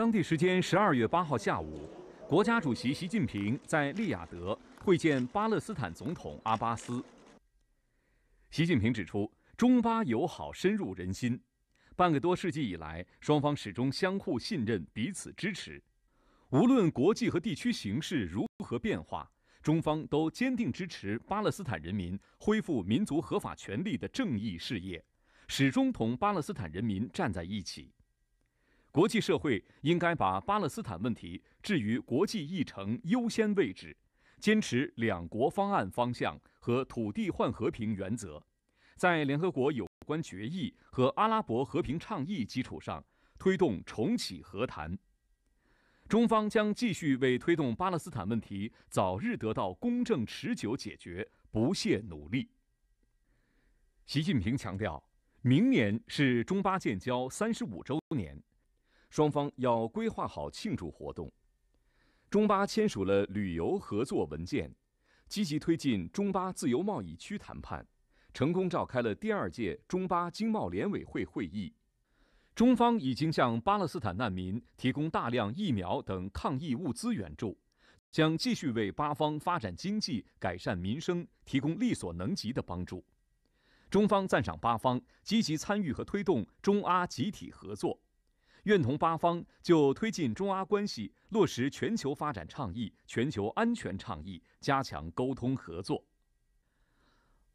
当地时间十二月八号下午，国家主席习近平在利雅得会见巴勒斯坦总统阿巴斯。习近平指出，中巴友好深入人心，半个多世纪以来，双方始终相互信任、彼此支持。无论国际和地区形势如何变化，中方都坚定支持巴勒斯坦人民恢复民族合法权利的正义事业，始终同巴勒斯坦人民站在一起。国际社会应该把巴勒斯坦问题置于国际议程优先位置，坚持两国方案方向和土地换和平原则，在联合国有关决议和阿拉伯和平倡议基础上推动重启和谈。中方将继续为推动巴勒斯坦问题早日得到公正持久解决不懈努力。习近平强调，明年是中巴建交三十五周年。双方要规划好庆祝活动。中巴签署了旅游合作文件，积极推进中巴自由贸易区谈判，成功召开了第二届中巴经贸联委会会议。中方已经向巴勒斯坦难民提供大量疫苗等抗疫物资援助，将继续为巴方发展经济、改善民生提供力所能及的帮助。中方赞赏巴方积极参与和推动中阿集体合作。愿同巴方就推进中阿关系、落实全球发展倡议、全球安全倡议加强沟通合作。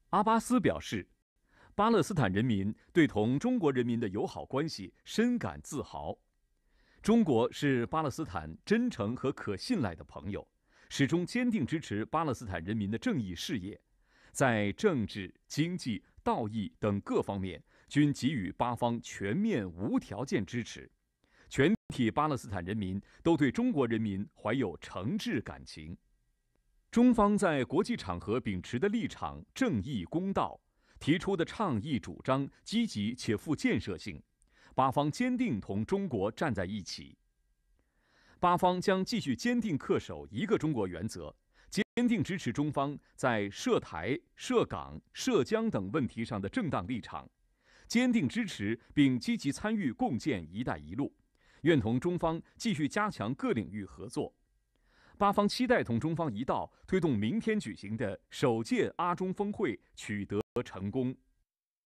阿巴斯表示，巴勒斯坦人民对同中国人民的友好关系深感自豪，中国是巴勒斯坦真诚和可信赖的朋友，始终坚定支持巴勒斯坦人民的正义事业，在政治、经济、道义等各方面均给予巴方全面无条件支持。全体巴勒斯坦人民都对中国人民怀有诚挚感情，中方在国际场合秉持的立场正义公道，提出的倡议主张积极且富建设性，巴方坚定同中国站在一起。巴方将继续坚定恪守一个中国原则，坚定支持中方在涉台、涉港、涉疆等问题上的正当立场，坚定支持并积极参与共建“一带一路”。愿同中方继续加强各领域合作，巴方期待同中方一道推动明天举行的首届阿中峰会取得成功。